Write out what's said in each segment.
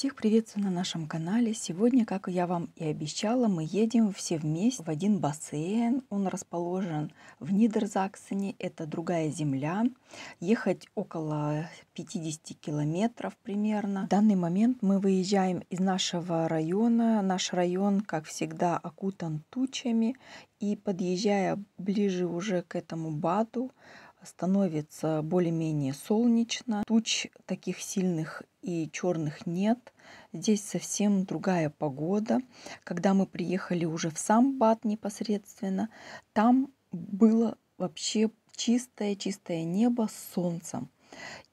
Всех приветствую на нашем канале. Сегодня, как я вам и обещала, мы едем все вместе в один бассейн. Он расположен в Нидерзаксене, это другая земля. Ехать около 50 километров примерно. В данный момент мы выезжаем из нашего района. Наш район, как всегда, окутан тучами. И подъезжая ближе уже к этому БАДу, становится более-менее солнечно. Туч таких сильных и черных нет. Здесь совсем другая погода. Когда мы приехали уже в сам Бат непосредственно, там было вообще чистое-чистое небо с солнцем.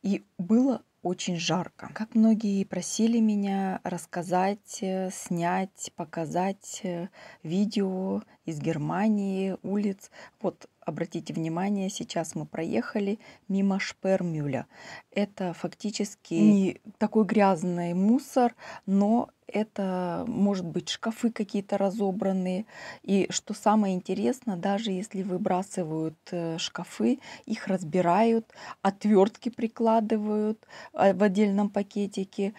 И было очень жарко. Как многие просили меня рассказать, э, снять, показать э, видео из Германии, улиц. Вот Обратите внимание, сейчас мы проехали мимо Шпермюля. Это фактически не такой грязный мусор, но это, может быть, шкафы какие-то разобранные. И что самое интересное, даже если выбрасывают э, шкафы, их разбирают, отвертки прикладывают э, в отдельном пакетике,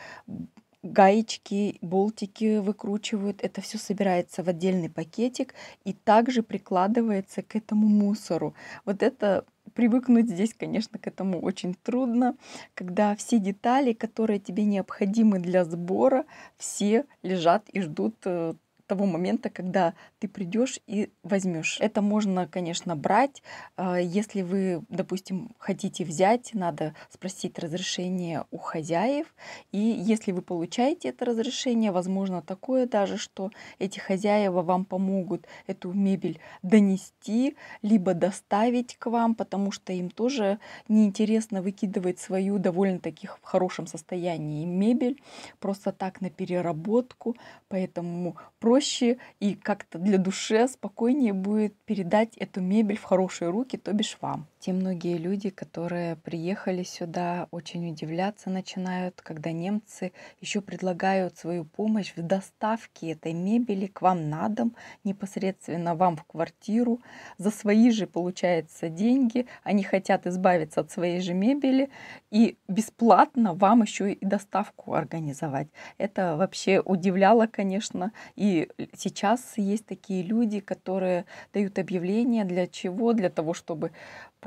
гаечки, болтики выкручивают, это все собирается в отдельный пакетик и также прикладывается к этому мусору. Вот это привыкнуть здесь, конечно, к этому очень трудно, когда все детали, которые тебе необходимы для сбора, все лежат и ждут э, того момента, когда ты придешь и возьмешь. Это можно, конечно, брать. А, если вы, допустим, хотите взять, надо спросить разрешение у хозяев. И если вы получаете это разрешение, возможно такое даже, что эти хозяева вам помогут эту мебель донести, либо доставить к вам, потому что им тоже неинтересно выкидывать свою довольно-таки в хорошем состоянии мебель просто так на переработку. Поэтому просто проще и как-то для души спокойнее будет передать эту мебель в хорошие руки, то бишь вам те многие люди, которые приехали сюда, очень удивляться начинают, когда немцы еще предлагают свою помощь в доставке этой мебели к вам на дом, непосредственно вам в квартиру. За свои же, получается, деньги они хотят избавиться от своей же мебели и бесплатно вам еще и доставку организовать. Это вообще удивляло, конечно. И сейчас есть такие люди, которые дают объявления для чего? Для того, чтобы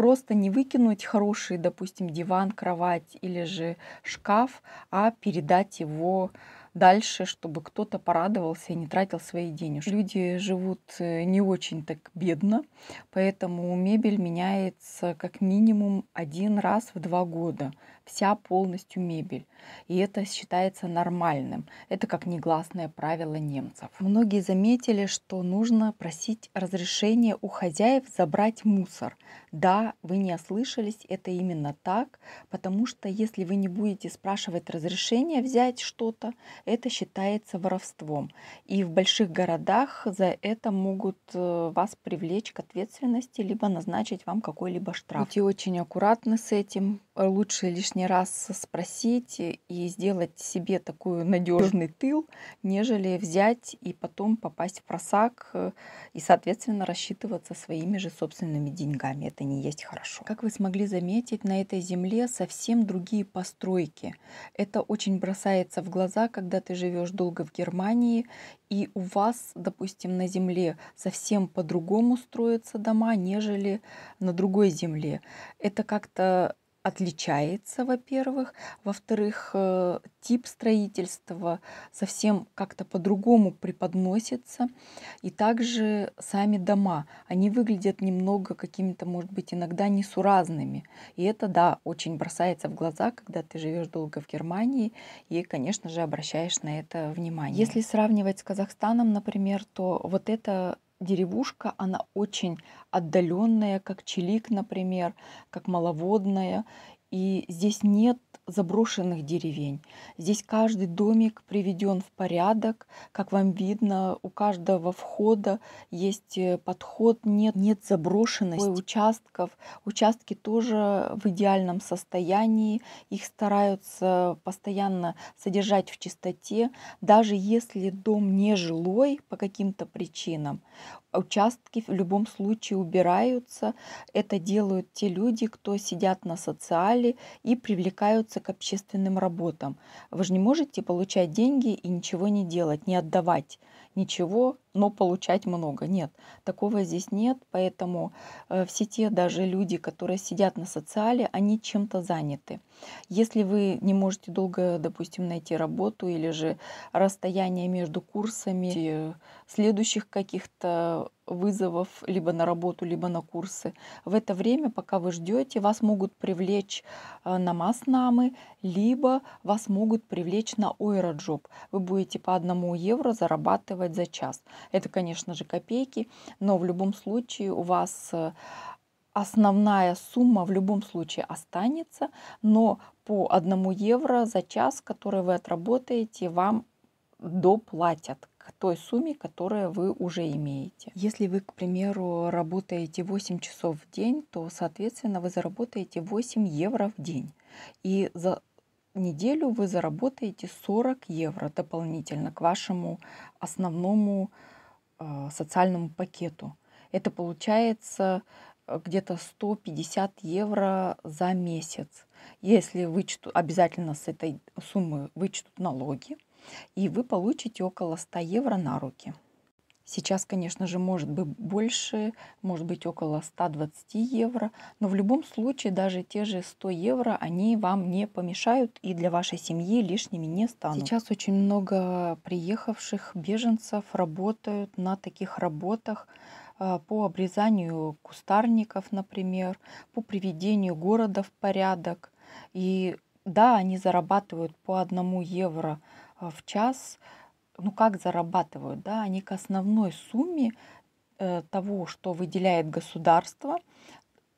просто не выкинуть хороший, допустим, диван, кровать или же шкаф, а передать его дальше, чтобы кто-то порадовался и не тратил свои денежки. Люди живут э, не очень так бедно, поэтому мебель меняется как минимум один раз в два года вся полностью мебель. И это считается нормальным. Это как негласное правило немцев. Многие заметили, что нужно просить разрешения у хозяев забрать мусор. Да, вы не ослышались, это именно так, потому что если вы не будете спрашивать разрешения взять что-то, это считается воровством. И в больших городах за это могут э, вас привлечь к ответственности, либо назначить вам какой-либо штраф. Будьте очень аккуратны с этим. Лучше лишь лишний раз спросить и сделать себе такой надежный тыл, нежели взять и потом попасть в просак э, и, соответственно, рассчитываться своими же собственными деньгами. Это не есть хорошо. Как вы смогли заметить, на этой земле совсем другие постройки. Это очень бросается в глаза, когда ты живешь долго в Германии, и у вас, допустим, на земле совсем по-другому строятся дома, нежели на другой земле. Это как-то отличается, во-первых. Во-вторых, э, тип строительства совсем как-то по-другому преподносится. И также сами дома, они выглядят немного какими-то, может быть, иногда несуразными. И это, да, очень бросается в глаза, когда ты живешь долго в Германии и, конечно же, обращаешь на это внимание. Если сравнивать с Казахстаном, например, то вот это деревушка, она очень отдаленная, как Челик, например, как маловодная. И здесь нет заброшенных деревень. Здесь каждый домик приведен в порядок. Как вам видно, у каждого входа есть э, подход, нет, нет заброшенности участков. Участки тоже в идеальном состоянии. Их стараются постоянно содержать в чистоте. Даже если дом не жилой по каким-то причинам, участки в любом случае убираются. Это делают те люди, кто сидят на социале и привлекаются к общественным работам. Вы же не можете получать деньги и ничего не делать, не отдавать ничего, но получать много. Нет, такого здесь нет, поэтому э, в сети даже люди, которые сидят на социале, они чем-то заняты. Если вы не можете долго, допустим, найти работу или же расстояние между курсами следующих каких-то вызовов либо на работу, либо на курсы. В это время, пока вы ждете, вас могут привлечь э, на Маснамы, либо вас могут привлечь на Ойроджоп. Вы будете по одному евро зарабатывать за час. Это, конечно же, копейки, но в любом случае у вас э, основная сумма в любом случае останется, но по одному евро за час, который вы отработаете, вам доплатят к той сумме, которую вы уже имеете. Если вы, к примеру, работаете 8 часов в день, то, соответственно, вы заработаете 8 евро в день. И за неделю вы заработаете 40 евро дополнительно к вашему основному э, социальному пакету. Это получается э, где-то 150 евро за месяц. Если вычтут, обязательно с этой суммы вычтут налоги, и вы получите около 100 евро на руки. Сейчас, конечно же, может быть больше, может быть около 120 евро, но в любом случае даже те же 100 евро, они вам не помешают и для вашей семьи лишними не станут. Сейчас очень много приехавших беженцев работают на таких работах, а, по обрезанию кустарников, например, по приведению города в порядок. И да, они зарабатывают по одному евро а, в час, ну как зарабатывают, да, они к основной сумме э, того, что выделяет государство –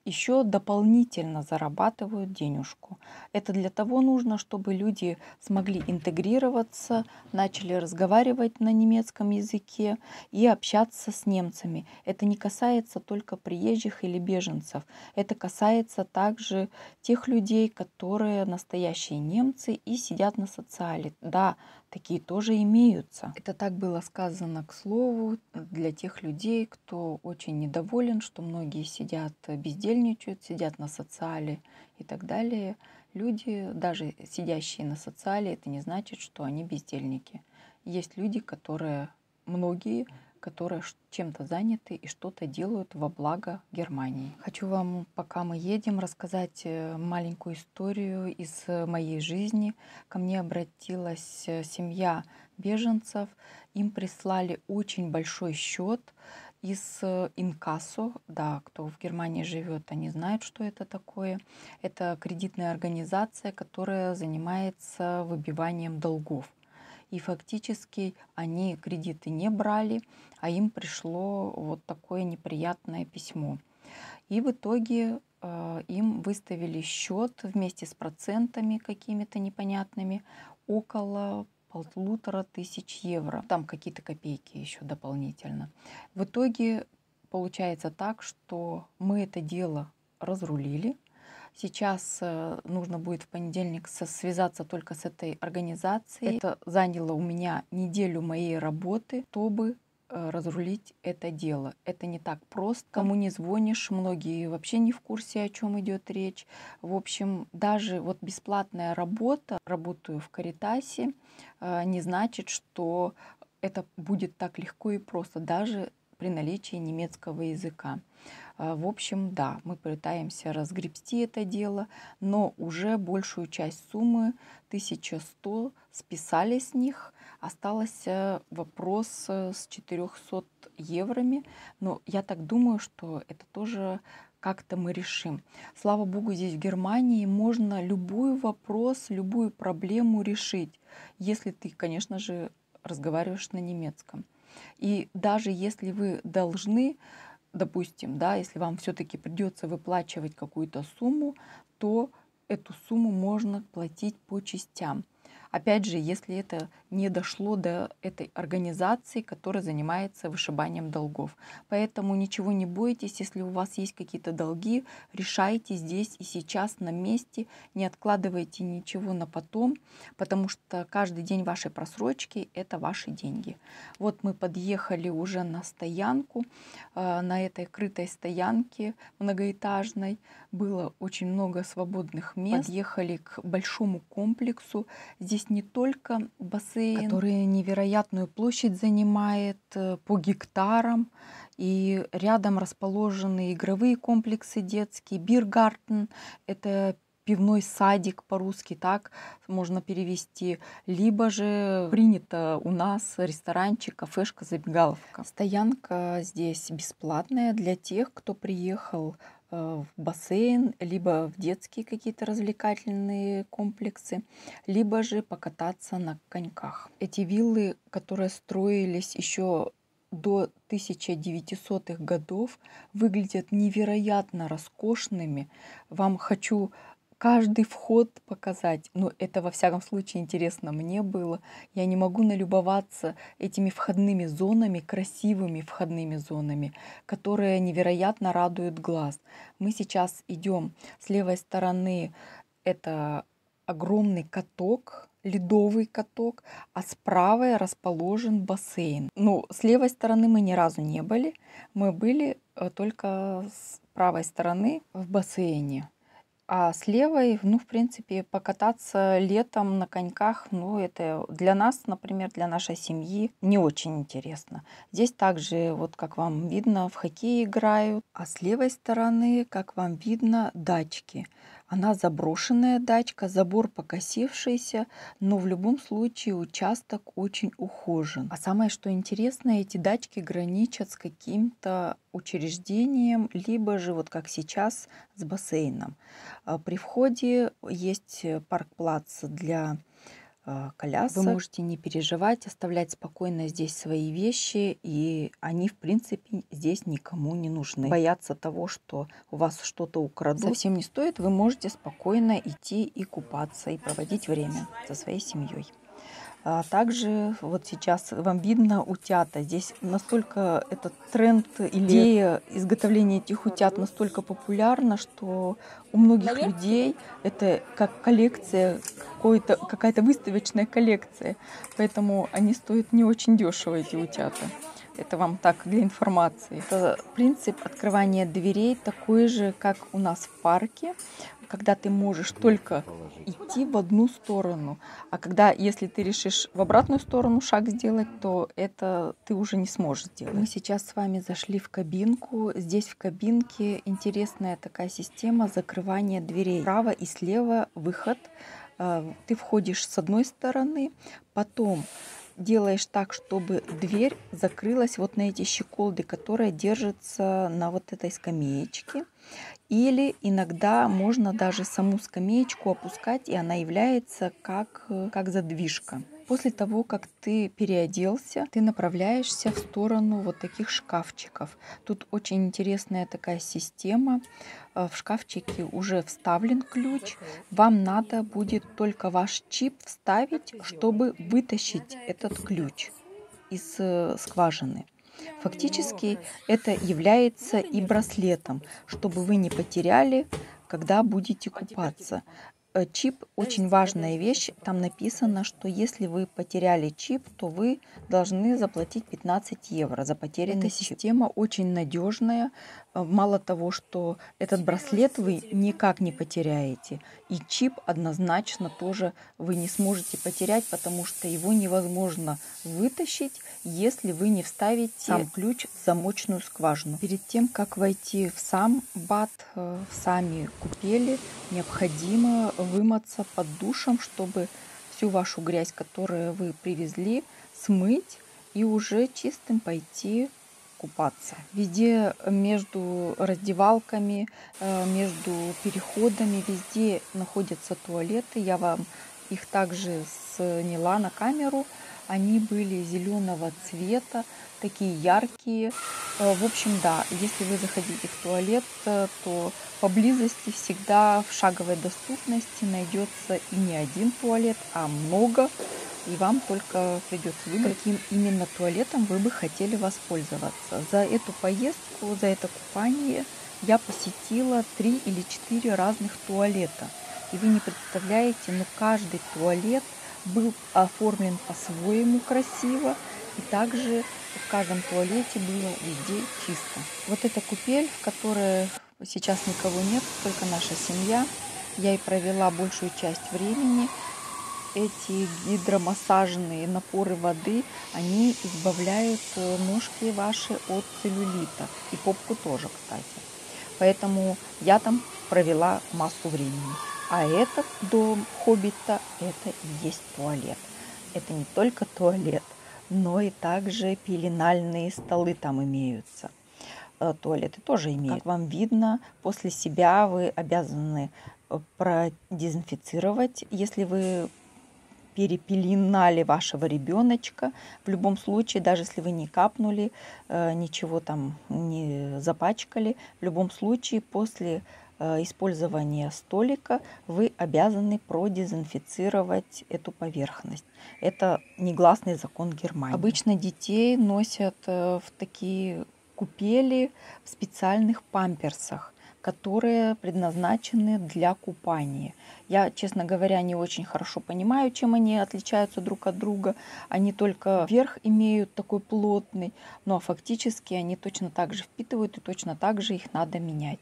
еще дополнительно зарабатывают денежку. Это для того нужно, чтобы люди смогли интегрироваться, начали разговаривать на немецком языке и общаться с немцами. Это не касается только приезжих или беженцев. Это касается также тех людей, которые настоящие немцы и сидят на социале. Да, такие тоже имеются. Это так было сказано, к слову, для тех людей, кто очень недоволен, что многие сидят, э, бездельничают, сидят на социале и так далее. Люди, даже сидящие на социале, это не значит, что они бездельники. Есть люди, которые, многие, которые чем-то заняты и что-то делают во благо Германии. Хочу вам, пока мы едем, рассказать э, маленькую историю из э, моей жизни. Ко мне обратилась э, семья беженцев. Им прислали очень большой счет из инкассо, да, кто в Германии живет, они знают, что это такое. Это кредитная организация, которая занимается выбиванием долгов и фактически они кредиты не брали, а им пришло вот такое неприятное письмо. И в итоге э, им выставили счет вместе с процентами какими-то непонятными около полутора тысяч евро. Там какие-то копейки еще дополнительно. В итоге получается так, что мы это дело разрулили, Сейчас э, нужно будет в понедельник связаться только с этой организацией. Это заняло у меня неделю моей работы, чтобы э, разрулить это дело. Это не так просто. Кому не звонишь, многие вообще не в курсе, о чем идет речь. В общем, даже вот бесплатная работа, работаю в Каритасе, э, не значит, что это будет так легко и просто. Даже при наличии немецкого языка. А, в общем, да, мы пытаемся разгребсти это дело, но уже большую часть суммы 1100 списали с них. Остался э, вопрос э, с 400 евроми, но я так думаю, что это тоже как-то мы решим. Слава богу, здесь в Германии можно любой вопрос, любую проблему решить, если ты, конечно же, разговариваешь на немецком. И даже если вы должны, допустим, да, если вам все-таки придется выплачивать какую-то сумму, то эту сумму можно платить по частям. Опять же, если это не дошло до этой организации, которая занимается вышибанием долгов. Поэтому ничего не бойтесь, если у вас есть какие-то долги, решайте здесь и сейчас на месте, не откладывайте ничего на потом, потому что каждый день вашей просрочки – это ваши деньги. Вот мы подъехали уже на стоянку, э, на этой крытой стоянке многоэтажной было очень много свободных мест. Подъехали к большому комплексу. Здесь есть не только бассейн, который невероятную площадь занимает э, по гектарам, и рядом расположены игровые комплексы детские, биргартен, это пивной садик по-русски так можно перевести, либо же принято у нас ресторанчик, кафешка, забегаловка. Стоянка здесь бесплатная для тех, кто приехал Э, в бассейн, либо в детские какие-то развлекательные комплексы, либо же покататься на коньках. Эти виллы, которые строились еще до 1900-х годов, выглядят невероятно роскошными. Вам хочу каждый вход показать. Но ну, это, во всяком случае, интересно мне было. Я не могу налюбоваться этими входными зонами, красивыми входными зонами, которые невероятно радуют глаз. Мы сейчас идем с левой стороны, это огромный каток, ледовый каток, а с правой расположен бассейн. Ну, с левой стороны мы ни разу не были, мы были э, только с правой стороны в бассейне. А с левой, ну, в принципе, покататься летом на коньках, ну, это для нас, например, для нашей семьи не очень интересно. Здесь также, вот как вам видно, в хоккей играют, а с левой стороны, как вам видно, дачки. Она заброшенная дачка, забор покосившийся, но в любом случае участок очень ухожен. А самое что интересно, эти дачки граничат с каким-то учреждением, либо же вот как сейчас с бассейном. А, при входе есть э, парк-плац для а, колясок. Вы можете не переживать, оставлять спокойно здесь свои вещи, и они, в принципе, здесь никому не нужны. Бояться того, что у вас что-то украдут, совсем не стоит. Вы можете спокойно идти и купаться, и проводить время со своей семьей. А также вот сейчас вам видно утята. Здесь настолько этот тренд, идея изготовления этих утят настолько популярна, что у многих людей это как коллекция, какая-то выставочная коллекция. Поэтому они стоят не очень дешево, эти утята. Это вам так для информации. Это принцип открывания дверей такой же, как у нас в парке когда ты можешь только идти в одну сторону. А когда, если ты решишь в обратную сторону шаг сделать, то это ты уже не сможешь сделать. Мы сейчас с вами зашли в кабинку. Здесь в кабинке интересная такая система закрывания дверей. Справа и слева выход. Э, ты входишь с одной стороны, потом делаешь так, чтобы дверь закрылась вот на эти щеколды, которые держатся на вот этой скамеечке. Или иногда можно даже саму скамеечку опускать, и она является как, э, как задвижка. После того, как ты переоделся, ты направляешься в сторону вот таких шкафчиков. Тут очень интересная такая система. Э, в шкафчике уже вставлен ключ. Вам надо будет только ваш чип вставить, чтобы вытащить этот ключ из э, скважины. Фактически это является и браслетом, чтобы вы не потеряли, когда будете купаться. Э, чип очень важная вещь. Там написано, что если вы потеряли чип, то вы должны заплатить 15 евро за потерянный Эта чип. система очень надежная. Э, мало того, что этот браслет вы никак не потеряете, и чип однозначно тоже вы не сможете потерять, потому что его невозможно вытащить если вы не вставите сам ключ в замочную скважину. Перед тем, как войти в сам бат, в э, сами купели, необходимо вымыться под душем, чтобы всю вашу грязь, которую вы привезли, смыть и уже чистым пойти купаться. Везде между раздевалками, э, между переходами, везде находятся туалеты. Я вам их также сняла на камеру – они были зеленого цвета, такие яркие. Э, в общем, да, если вы заходите в туалет, э, то поблизости всегда в шаговой доступности найдется и не один туалет, а много. И вам только придется выбрать, каким именно туалетом вы бы хотели воспользоваться. За эту поездку, за это купание я посетила три или четыре разных туалета. И вы не представляете, но каждый туалет – был оформлен по-своему красиво, и также в каждом туалете было везде чисто. Вот эта купель, в которой сейчас никого нет, только наша семья. Я и провела большую часть времени. Эти гидромассажные напоры воды, они избавляют ножки э, ваши от целлюлита. И попку тоже, кстати. Поэтому я там провела массу времени. А этот дом хоббита – это и есть туалет. Это не только туалет, но и также пеленальные столы там имеются. Э, туалеты тоже имеют. Как вам видно, после себя вы обязаны э, продезинфицировать, если вы перепеленали вашего ребеночка. В любом случае, даже если вы не капнули, э, ничего там не запачкали, в любом случае после Э, использования столика вы обязаны продезинфицировать эту поверхность. Это негласный закон Германии. Обычно детей носят э, в такие купели в специальных памперсах которые предназначены для купания. Я, честно говоря, не очень хорошо понимаю, чем они отличаются друг от друга. Они только верх имеют такой плотный, но фактически они точно так же впитывают и точно так же их надо менять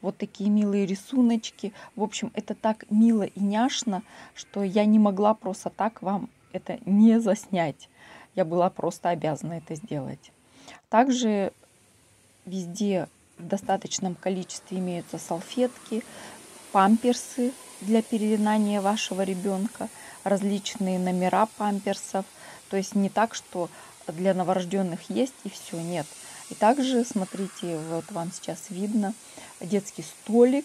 вот такие милые рисуночки. В общем, это так мило и няшно, что я не могла просто так вам это не заснять. Я была просто обязана это сделать. Также везде в достаточном количестве имеются салфетки, памперсы для переинания вашего ребенка, различные номера памперсов. То есть не так, что для новорожденных есть и все, нет – и также, смотрите, вот вам сейчас видно, детский столик,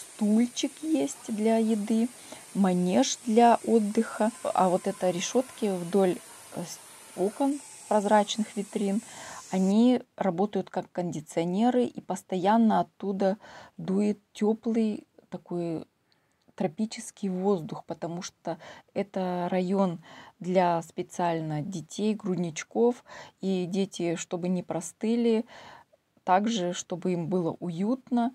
стульчик есть для еды, манеж для отдыха. А вот это решетки вдоль э, окон прозрачных витрин, они работают как кондиционеры и постоянно оттуда дует теплый такой тропический воздух, потому что это район для специально детей, грудничков, и дети, чтобы не простыли, также, чтобы им было уютно,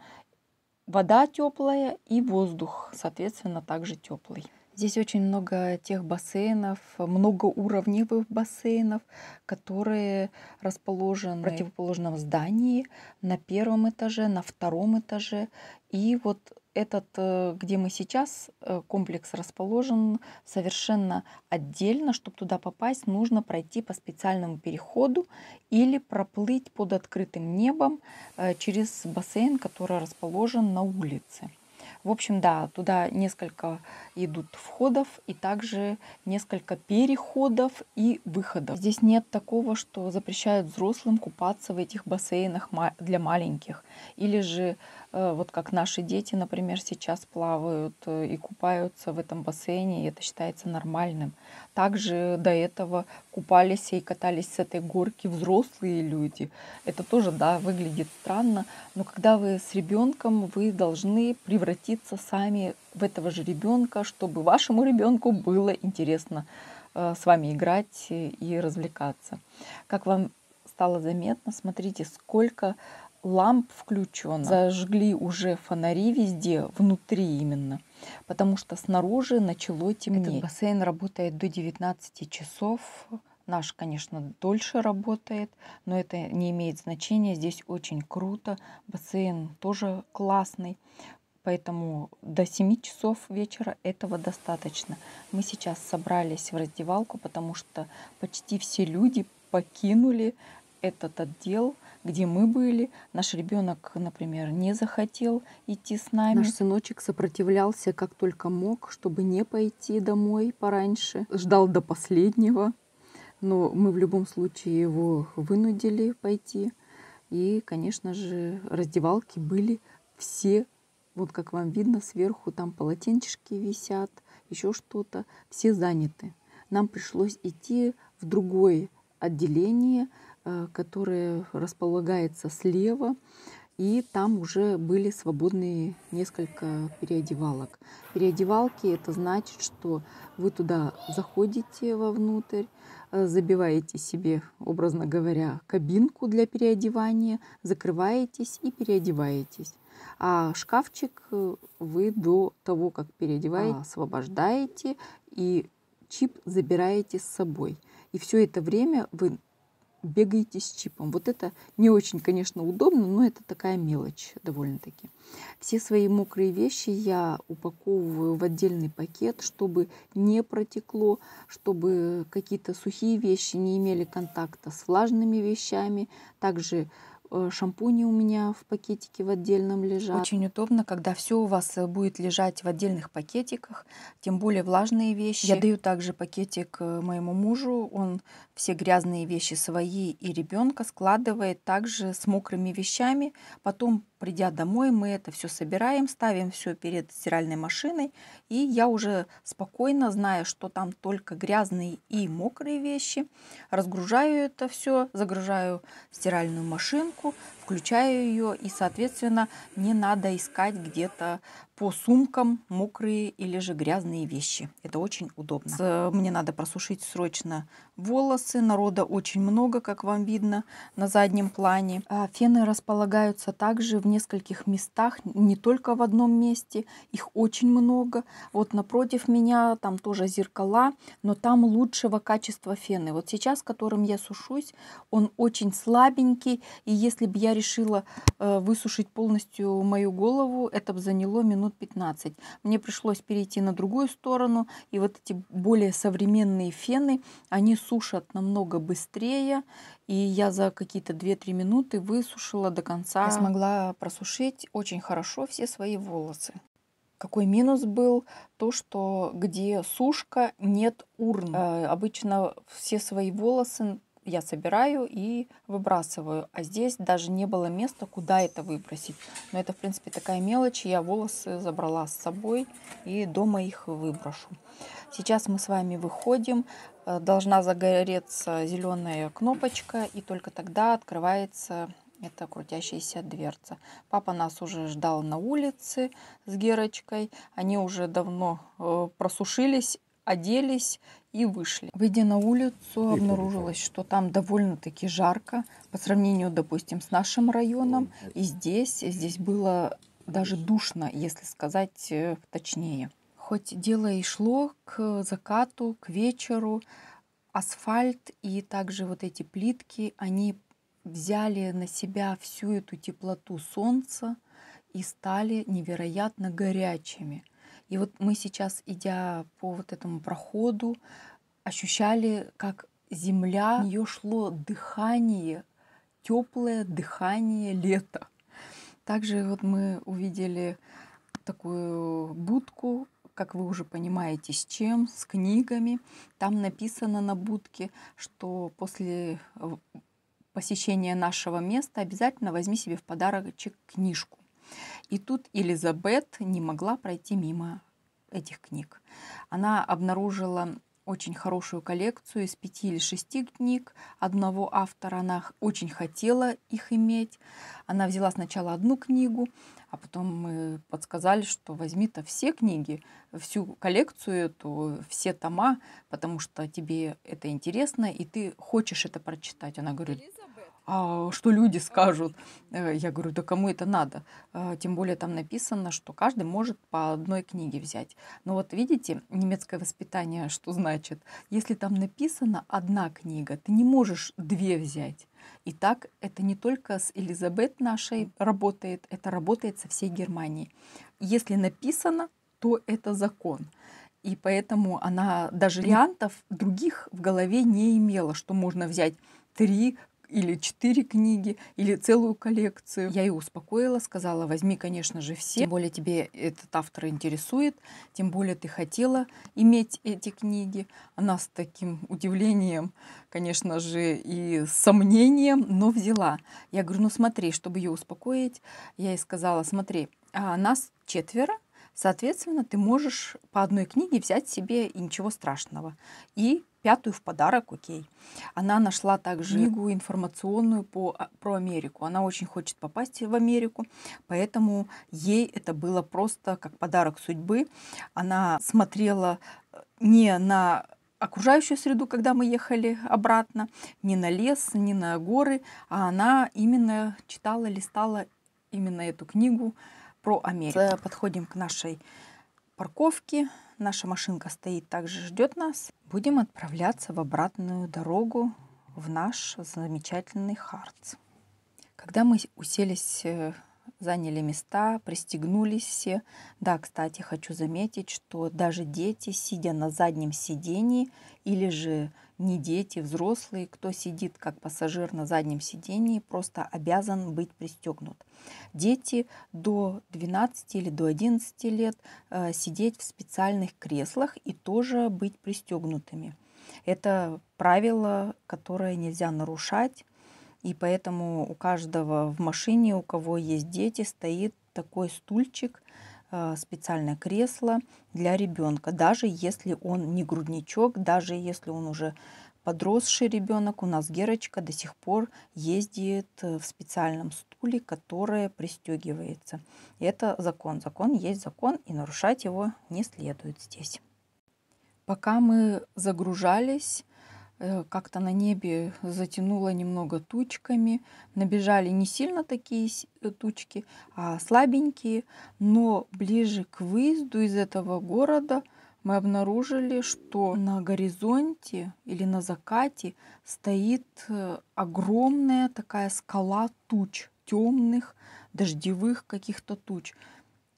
вода теплая и воздух, соответственно, также теплый. Здесь очень много тех бассейнов, многоуровневых бассейнов, которые расположены в противоположном здании, на первом этаже, на втором этаже. И вот этот, э, где мы сейчас, э, комплекс расположен совершенно отдельно. Чтобы туда попасть, нужно пройти по специальному переходу или проплыть под открытым небом э, через бассейн, который расположен на улице. В общем, да, туда несколько идут входов и также несколько переходов и выходов. Здесь нет такого, что запрещают взрослым купаться в этих бассейнах для маленьких. Или же э, вот как наши дети, например, сейчас плавают э, и купаются в этом бассейне, и это считается нормальным. Также до этого купались и катались с этой горки взрослые люди. Это тоже, да, выглядит странно, но когда вы с ребенком, вы должны превратиться сами в этого же ребенка, чтобы вашему ребенку было интересно э, с вами играть и развлекаться. Как вам стало заметно, смотрите, сколько ламп включено. Зажгли уже фонари везде, внутри именно, потому что снаружи начало темнеть. Этот бассейн работает до 19 часов. Наш, конечно, дольше работает, но это не имеет значения. Здесь очень круто. Бассейн тоже классный поэтому до 7 часов вечера этого достаточно. Мы сейчас собрались в раздевалку, потому что почти все люди покинули этот отдел, где мы были. Наш ребенок, например, не захотел идти с нами. Наш сыночек сопротивлялся как только мог, чтобы не пойти домой пораньше. Ждал до последнего. Но мы в любом случае его вынудили пойти. И, конечно же, раздевалки были все вот как вам видно, сверху там полотенчики висят, еще что-то. Все заняты. Нам пришлось идти в другое отделение, э, которое располагается слева. И там уже были свободные несколько переодевалок. Переодевалки это значит, что вы туда заходите вовнутрь, э, забиваете себе, образно говоря, кабинку для переодевания, закрываетесь и переодеваетесь. А шкафчик э, вы до того, как переодеваете, а. освобождаете и чип забираете с собой. И все это время вы бегаете с чипом. Вот это не очень, конечно, удобно, но это такая мелочь довольно-таки. Все свои мокрые вещи я упаковываю в отдельный пакет, чтобы не протекло, чтобы какие-то сухие вещи не имели контакта с влажными вещами. Также Э, шампуни у меня в пакетике в отдельном лежат. Очень удобно, когда все у вас э, будет лежать в отдельных пакетиках, тем более влажные вещи. Я даю также пакетик э, моему мужу, он все грязные вещи свои и ребенка складывает также с мокрыми вещами, потом Придя домой, мы это все собираем, ставим все перед стиральной машиной. И я уже спокойно, зная, что там только грязные и мокрые вещи, разгружаю это все, загружаю стиральную машинку, включаю ее и, соответственно, не надо искать где-то по сумкам мокрые или же грязные вещи. Это очень удобно. Мне надо просушить срочно волосы. Народа очень много, как вам видно на заднем плане. А, фены располагаются также в нескольких местах, не только в одном месте. Их очень много. Вот напротив меня там тоже зеркала, но там лучшего качества фены. Вот сейчас, которым я сушусь, он очень слабенький. И если бы я я решила э, высушить полностью мою голову, это заняло минут 15. Мне пришлось перейти на другую сторону, и вот эти более современные фены, они сушат намного быстрее, и я за какие-то 2-3 минуты высушила до конца. Я смогла просушить очень хорошо все свои волосы. Какой минус был? То, что где сушка, нет урн. Э, обычно все свои волосы я собираю и выбрасываю. А здесь даже не было места, куда это выбросить. Но это, в принципе, такая мелочь. Я волосы забрала с собой и дома их выброшу. Сейчас мы с вами выходим. Э, должна загореться зеленая кнопочка, и только тогда открывается эта крутящаяся дверца. Папа нас уже ждал на улице с Герочкой. Они уже давно э, просушились оделись и вышли. Выйдя на улицу, и обнаружилось, что там довольно-таки жарко по сравнению, допустим, с нашим районом. И здесь, здесь было даже душно, если сказать э, точнее. Хоть дело и шло к закату, к вечеру, асфальт и также вот эти плитки, они взяли на себя всю эту теплоту солнца и стали невероятно горячими. И вот мы сейчас, идя по вот этому проходу, ощущали, как земля, в нее шло дыхание, теплое дыхание лета. Также вот мы увидели такую будку, как вы уже понимаете, с чем, с книгами. Там написано на будке, что после э, посещения нашего места обязательно возьми себе в подарочек книжку. И тут Элизабет не могла пройти мимо этих книг. Она обнаружила очень хорошую коллекцию из пяти или шести книг одного автора. Она очень хотела их иметь. Она взяла сначала одну книгу, а потом мы подсказали, что возьми-то все книги, всю коллекцию, эту, все тома, потому что тебе это интересно, и ты хочешь это прочитать. Она говорит, а что люди скажут? Э, я говорю, да кому это надо? Э, тем более там написано, что каждый может по одной книге взять. Но вот видите, немецкое воспитание, что значит? Если там написано одна книга, ты не можешь две взять. И так это не только с Элизабет нашей работает, это работает со всей Германией. Если написано, то это закон. И поэтому она даже вариантов других в голове не имела, что можно взять три или четыре книги, или целую коллекцию. Я ее успокоила, сказала, возьми, конечно же, все. Тем более тебе этот автор интересует, тем более ты хотела иметь эти книги. Она с таким удивлением, конечно же, и сомнением, но взяла. Я говорю, ну смотри, чтобы ее успокоить, я ей сказала, смотри, а нас четверо, Соответственно, ты можешь по одной книге взять себе и ничего страшного. И пятую в подарок, окей. Она нашла также книгу информационную по, а, про Америку. Она очень хочет попасть в Америку, поэтому ей это было просто как подарок судьбы. Она смотрела э, не на окружающую среду, когда мы ехали обратно, не на лес, не на горы, а она именно читала, листала именно эту книгу про Америку. Подходим к нашей парковке, Наша машинка стоит, также ждет нас. Будем отправляться в обратную дорогу в наш замечательный Харц. Когда мы уселись, э, заняли места, пристегнулись все. Да, кстати, хочу заметить, что даже дети, сидя на заднем сидении или же не дети, взрослые, кто сидит как пассажир на заднем сидении, просто обязан быть пристегнут. Дети до 12 или до 11 лет э, сидеть в специальных креслах и тоже быть пристегнутыми. Это правило, которое нельзя нарушать, и поэтому у каждого в машине, у кого есть дети, стоит такой стульчик, а, специальное кресло для ребенка, даже если он не грудничок, даже если он уже подросший ребенок, у нас Герочка до сих пор ездит э, в специальном стуле, которое пристегивается. Это закон. Закон есть закон, и нарушать его не следует здесь. Пока мы загружались, Э, как-то на небе затянуло немного тучками. Набежали не сильно такие э, тучки, а слабенькие. Но ближе к выезду из этого города мы обнаружили, что на горизонте или на закате стоит э, огромная такая скала туч, темных дождевых каких-то туч.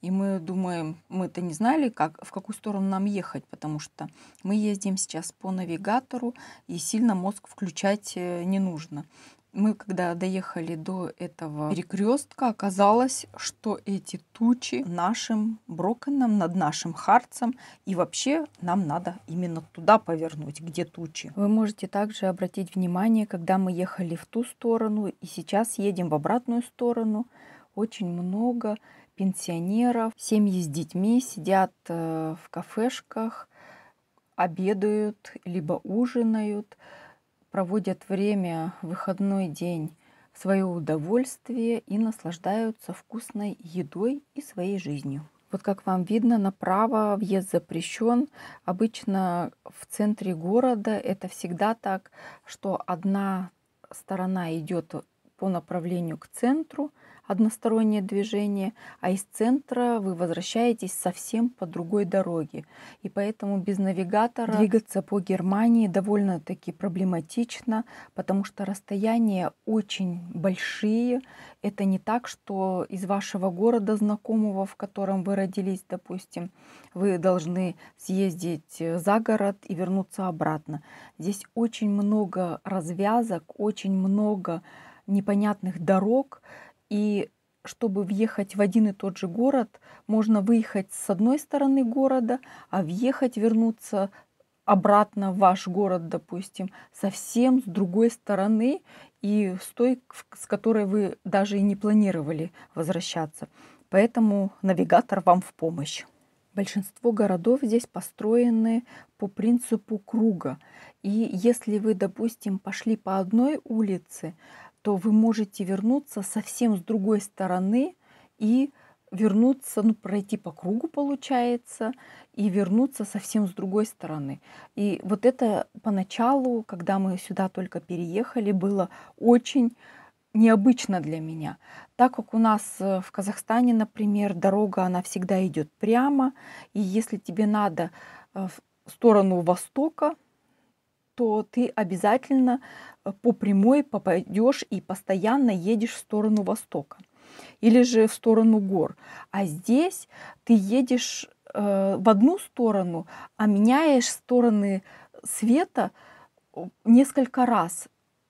И мы думаем, мы-то не знали, как, в какую сторону нам ехать, потому что мы ездим сейчас по навигатору, и сильно мозг включать э, не нужно. Мы, когда доехали до этого перекрестка, оказалось, что эти тучи нашим Броконом, над нашим Харцем, и вообще нам надо именно туда повернуть, где тучи. Вы можете также обратить внимание, когда мы ехали в ту сторону, и сейчас едем в обратную сторону, очень много пенсионеров, семьи с детьми сидят э, в кафешках, обедают, либо ужинают, проводят время, выходной день в свое удовольствие и наслаждаются вкусной едой и своей жизнью. Вот как вам видно, направо въезд запрещен. Обычно в центре города это всегда так, что одна сторона идет по направлению к центру, одностороннее движение, а из центра вы возвращаетесь совсем по другой дороге. И поэтому без навигатора двигаться по Германии довольно-таки проблематично, потому что расстояния очень большие. Это не так, что из вашего города знакомого, в котором вы родились, допустим, вы должны съездить за город и вернуться обратно. Здесь очень много развязок, очень много непонятных дорог, и чтобы въехать в один и тот же город, можно выехать с одной стороны города, а въехать, вернуться обратно в ваш город, допустим, совсем с другой стороны и с той, с которой вы даже и не планировали возвращаться. Поэтому навигатор вам в помощь. Большинство городов здесь построены по принципу круга. И если вы, допустим, пошли по одной улице, то вы можете вернуться совсем с другой стороны и вернуться, ну, пройти по кругу получается, и вернуться совсем с другой стороны. И вот это поначалу, когда мы сюда только переехали, было очень необычно для меня, так как у нас э, в Казахстане, например, дорога, она всегда идет прямо, и если тебе надо э, в сторону востока, то ты обязательно э, по прямой попадешь и постоянно едешь в сторону востока или же в сторону гор. А здесь ты едешь э, в одну сторону, а меняешь стороны света несколько раз.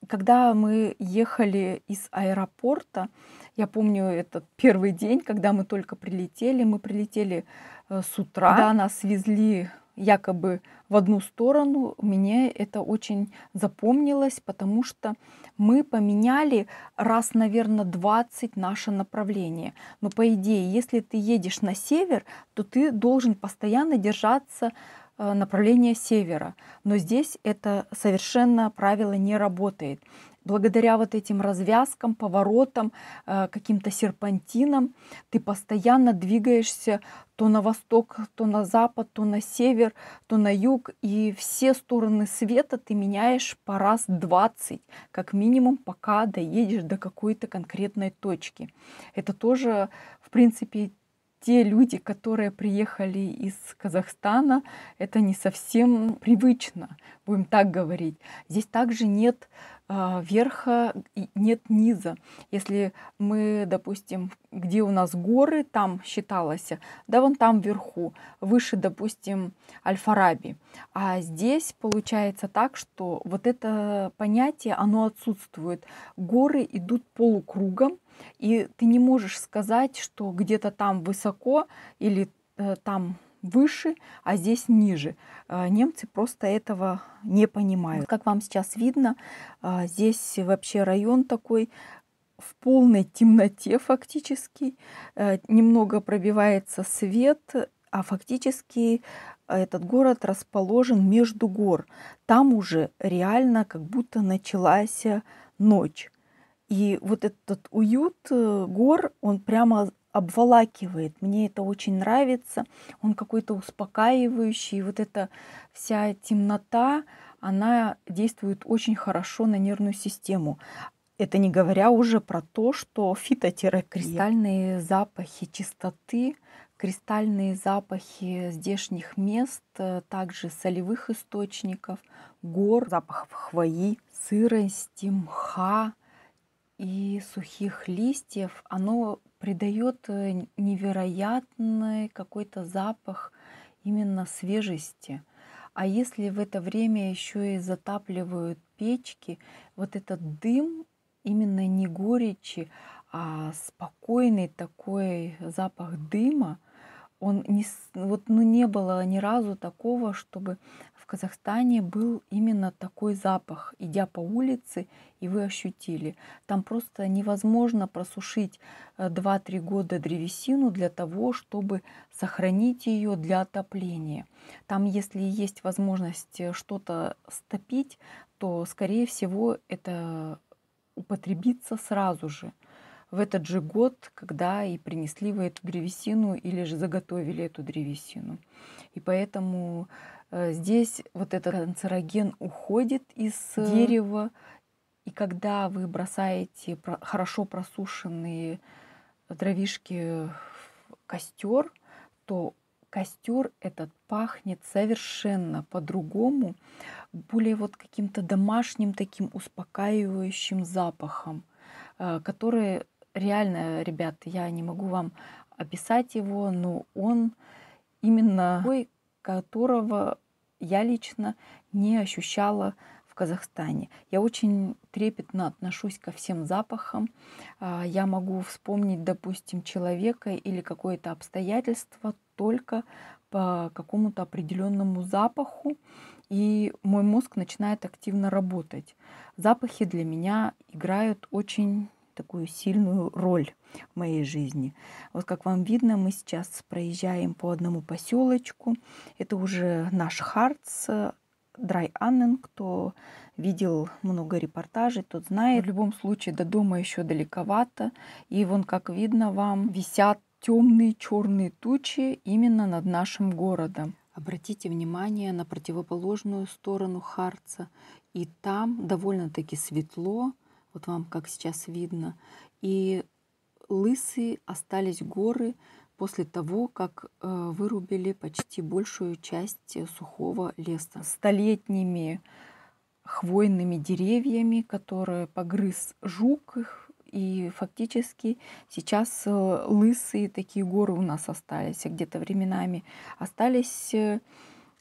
Когда мы ехали из аэропорта, я помню этот первый день, когда мы только прилетели, мы прилетели э, с утра, да, нас везли якобы в одну сторону, мне это очень запомнилось, потому что мы поменяли раз, наверное, 20 наше направление. Но по идее, если ты едешь на север, то ты должен постоянно держаться э, направления севера. Но здесь это совершенно правило не работает благодаря вот этим развязкам, поворотам, э, каким-то серпантинам, ты постоянно двигаешься то на восток, то на запад, то на север, то на юг, и все стороны света ты меняешь по раз 20, как минимум, пока доедешь до какой-то конкретной точки. Это тоже, в принципе, те люди, которые приехали из Казахстана, это не совсем привычно, будем так говорить. Здесь также нет э, верха, нет низа. Если мы, допустим, где у нас горы, там считалось, да вон там вверху, выше, допустим, Альфараби. А здесь получается так, что вот это понятие, оно отсутствует. Горы идут полукругом, и ты не можешь сказать, что где-то там высоко или э, там выше, а здесь ниже. Э, немцы просто этого не понимают. Как вам сейчас видно, э, здесь вообще район такой в полной темноте фактически. Немного пробивается свет, а фактически этот город расположен между гор. Там уже реально как будто началась ночь. И вот этот уют э, гор, он прямо обволакивает. Мне это очень нравится. Он какой-то успокаивающий. И вот эта вся темнота, она действует очень хорошо на нервную систему. Это не говоря уже про то, что фитотерапия. Кристальные запахи чистоты, кристальные запахи здешних мест, э, также солевых источников, гор, запах хвои, сырости, мха, и сухих листьев, оно придает э, невероятный какой-то запах именно свежести. А если в это время еще и затапливают печки, вот этот дым именно не горечи, а спокойный такой запах дыма, он не, вот, ну, не было ни разу такого, чтобы в Казахстане был именно такой запах, идя по улице, и вы ощутили. Там просто невозможно просушить 2-3 э, года древесину для того, чтобы сохранить ее для отопления. Там, если есть возможность э, что-то стопить, то, скорее всего, это употребится сразу же в этот же год, когда и принесли вы эту древесину или же заготовили эту древесину. И поэтому Э, здесь вот этот канцероген уходит из э, дерева, и когда вы бросаете хорошо просушенные дровишки в костер, то костер этот пахнет совершенно по-другому, более вот каким-то домашним таким успокаивающим запахом, э, который реально, ребята, я не могу вам описать его, но он именно такой, которого я лично не ощущала в Казахстане. Я очень трепетно отношусь ко всем запахам. А, я могу вспомнить, допустим, человека или какое-то обстоятельство только по какому-то определенному запаху, и мой мозг начинает активно работать. Запахи для меня играют очень такую сильную роль в моей жизни. Вот как вам видно, мы сейчас проезжаем по одному поселочку. Это уже наш Харц, Драй Аннен, кто видел много репортажей, тот знает. В любом случае до дома еще далековато. И вон, как видно вам, висят темные черные тучи именно над нашим городом. Обратите внимание на противоположную сторону Харца. И там довольно-таки светло, вот вам как сейчас видно. И лысые остались горы после того, как э, вырубили почти большую часть э, сухого леса. Столетними хвойными деревьями, которые погрыз жук их, и фактически сейчас э, лысые такие горы у нас остались, а где-то временами остались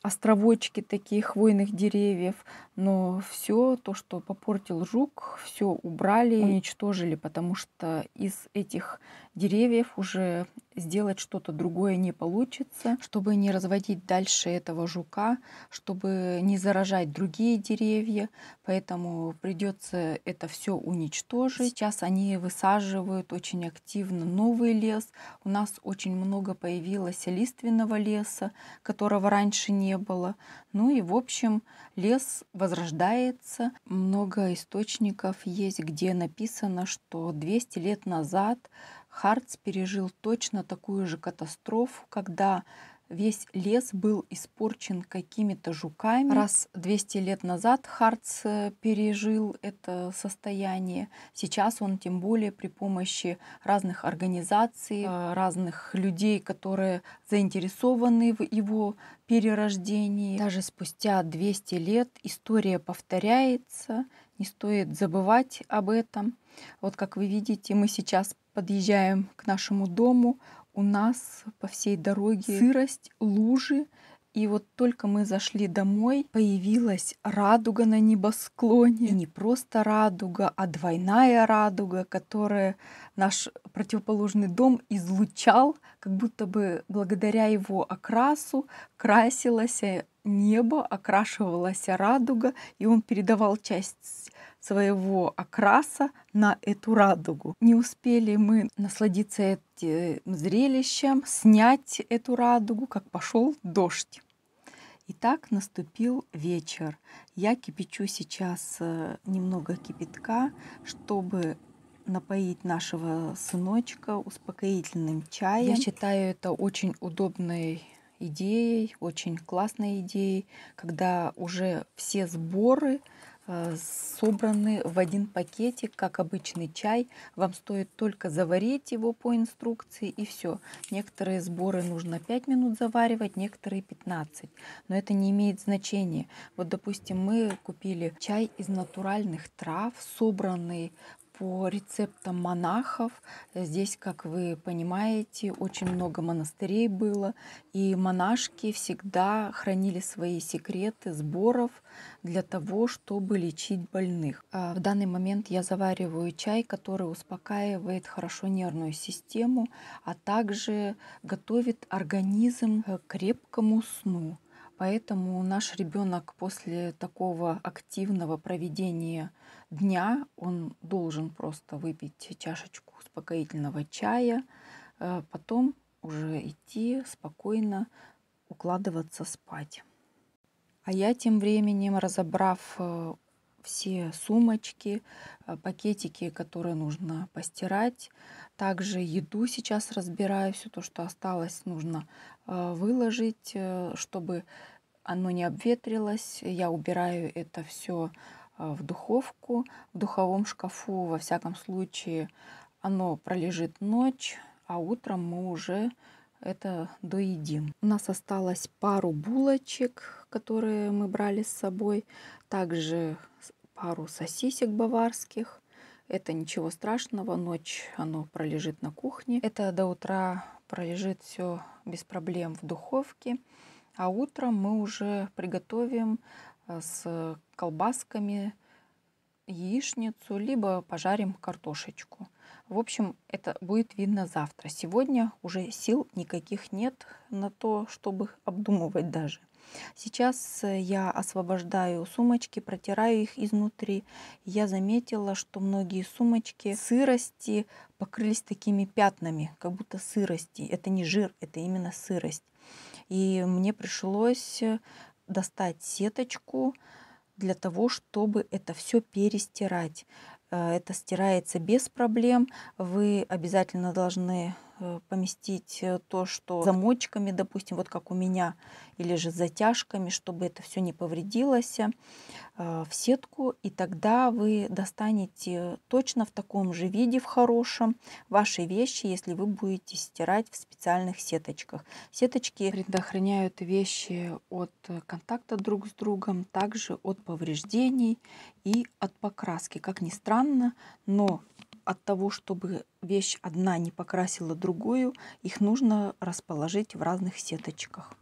островочки такие хвойных деревьев, но все то, что попортил жук, все убрали, уничтожили, потому что из этих деревьев уже сделать что-то другое не получится. Чтобы не разводить дальше этого жука, чтобы не заражать другие деревья, поэтому придется это все уничтожить. Сейчас они высаживают очень активно новый лес. У нас очень много появилось лиственного леса, которого раньше не было. Ну и в общем лес возрождается. Много источников есть, где написано, что 200 лет назад Харц пережил точно такую же катастрофу, когда весь лес был испорчен какими-то жуками. Раз 200 лет назад Харц э, пережил это состояние, сейчас он тем более при помощи разных организаций, э, разных людей, которые заинтересованы в его перерождении. Даже спустя 200 лет история повторяется, не стоит забывать об этом. Вот как вы видите, мы сейчас подъезжаем к нашему дому, у нас по всей дороге сырость, лужи. И вот только мы зашли домой, появилась радуга на небосклоне. И не просто радуга, а двойная радуга, которая наш противоположный дом излучал, как будто бы благодаря его окрасу красилась небо окрашивалась радуга, и он передавал часть своего окраса на эту радугу. Не успели мы насладиться этим зрелищем, снять эту радугу, как пошел дождь. И так наступил вечер. Я кипячу сейчас э, немного кипятка, чтобы напоить нашего сыночка успокоительным чаем. Я считаю это очень удобной идеей, очень классной идеей, когда уже все сборы э, собраны в один пакетик, как обычный чай. Вам стоит только заварить его по инструкции и все. Некоторые сборы нужно 5 минут заваривать, некоторые 15. Но это не имеет значения. Вот, допустим, мы купили чай из натуральных трав, собранный по рецептам монахов. Здесь, как вы понимаете, очень много монастырей было, и монашки всегда хранили свои секреты сборов для того, чтобы лечить больных. А в данный момент я завариваю чай, который успокаивает хорошо нервную систему, а также готовит организм к крепкому сну. Поэтому наш ребенок после такого активного проведения дня, он должен просто выпить чашечку успокоительного чая, э, потом уже идти спокойно укладываться спать. А я тем временем, разобрав э, все сумочки, э, пакетики, которые нужно постирать. Также еду сейчас разбираю, все то, что осталось, нужно э, выложить, э, чтобы оно не обветрилось. Я убираю это все в духовку, в духовом шкафу. Во всяком случае, оно пролежит ночь, а утром мы уже это доедим. У нас осталось пару булочек, которые мы брали с собой. Также пару сосисек баварских. Это ничего страшного, ночь оно пролежит на кухне. Это до утра пролежит все без проблем в духовке. А утром мы уже приготовим э, с колбасками яичницу, либо пожарим картошечку. В общем, это будет видно завтра. Сегодня уже сил никаких нет на то, чтобы обдумывать даже. Сейчас э, я освобождаю сумочки, протираю их изнутри. Я заметила, что многие сумочки сырости покрылись такими пятнами, как будто сырости. Это не жир, это именно сырость. И мне пришлось э, достать сеточку для того, чтобы это все перестирать э, это стирается без проблем. Вы обязательно должны Э, поместить э, то, что замочками, допустим, вот как у меня, или же затяжками, чтобы это все не повредилось, э, в сетку, и тогда вы достанете точно в таком же виде, в хорошем, ваши вещи, если вы будете стирать в специальных сеточках. Сеточки предохраняют вещи от контакта друг с другом, также от повреждений и от покраски. Как ни странно, но от того, чтобы вещь одна не покрасила другую, их нужно расположить в разных сеточках.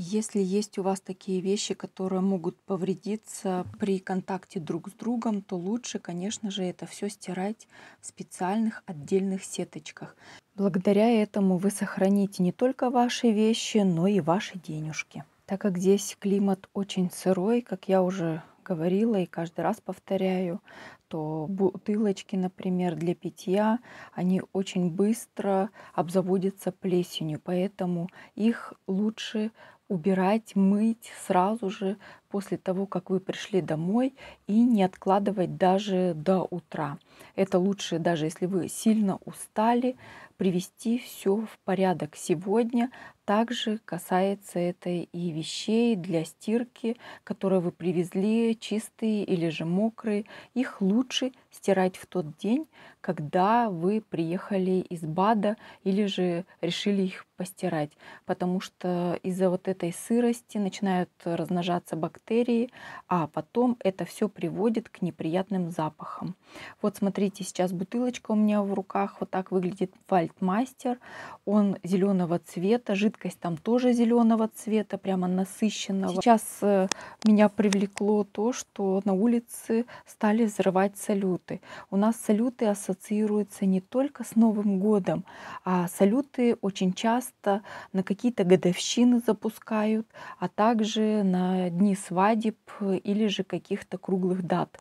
Если есть у вас такие вещи, которые могут повредиться при контакте друг с другом, то лучше, конечно же, это все стирать в специальных отдельных сеточках. Благодаря этому вы сохраните не только ваши вещи, но и ваши денежки. Так как здесь климат очень сырой, как я уже говорила и каждый раз повторяю, то бутылочки, например, для питья, они очень быстро обзаводятся плесенью, поэтому их лучше убирать, мыть сразу же после того, как вы пришли домой и не откладывать даже до утра. Это лучше даже если вы сильно устали, привести все в порядок сегодня. Также касается это и вещей для стирки, которые вы привезли, чистые или же мокрые. Их лучше стирать в тот день, когда вы приехали из БАДа или же решили их постирать, потому что из-за вот этой сырости начинают размножаться бактерии, а потом это все приводит к неприятным запахам. Вот смотрите, сейчас бутылочка у меня в руках, вот так выглядит вальтмастер, он зеленого цвета, жидкость там тоже зеленого цвета, прямо насыщенного. Сейчас э, меня привлекло то, что на улице стали взрывать салют салюты. У нас салюты ассоциируются не только с Новым годом, а салюты очень часто на какие-то годовщины запускают, а также на дни свадеб или же каких-то круглых дат.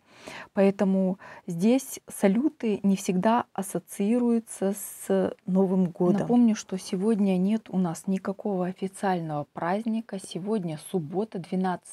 Поэтому здесь салюты не всегда ассоциируются с Новым годом. Напомню, что сегодня нет у нас никакого официального праздника. Сегодня суббота, 12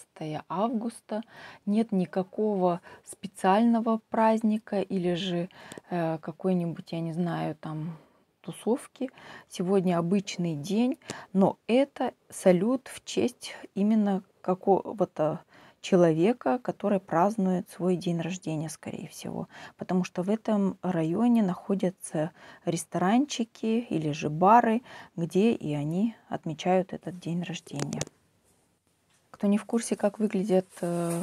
августа. Нет никакого специального праздника или же э, какой-нибудь, я не знаю, там тусовки. Сегодня обычный день, но это салют в честь именно какого-то человека, который празднует свой день рождения, скорее всего. Потому что в этом районе находятся ресторанчики или же бары, где и они отмечают этот день рождения. Кто не в курсе, как выглядят э,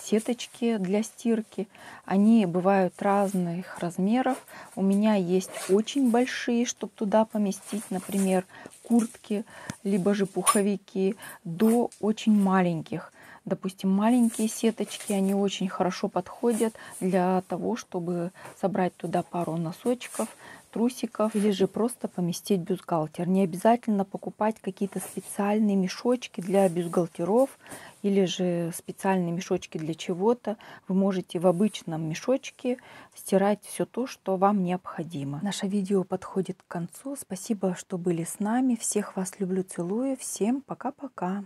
сеточки для стирки. Они бывают разных размеров. У меня есть очень большие, чтобы туда поместить, например, куртки, либо же пуховики, до очень маленьких. Допустим, маленькие сеточки, они очень хорошо подходят для того, чтобы собрать туда пару носочков, трусиков или же просто поместить бюстгальтер. Не обязательно покупать какие-то специальные мешочки для бюстгальтеров или же специальные мешочки для чего-то. Вы можете в обычном мешочке стирать все то, что вам необходимо. Наше видео подходит к концу. Спасибо, что были с нами. Всех вас люблю, целую. Всем пока-пока.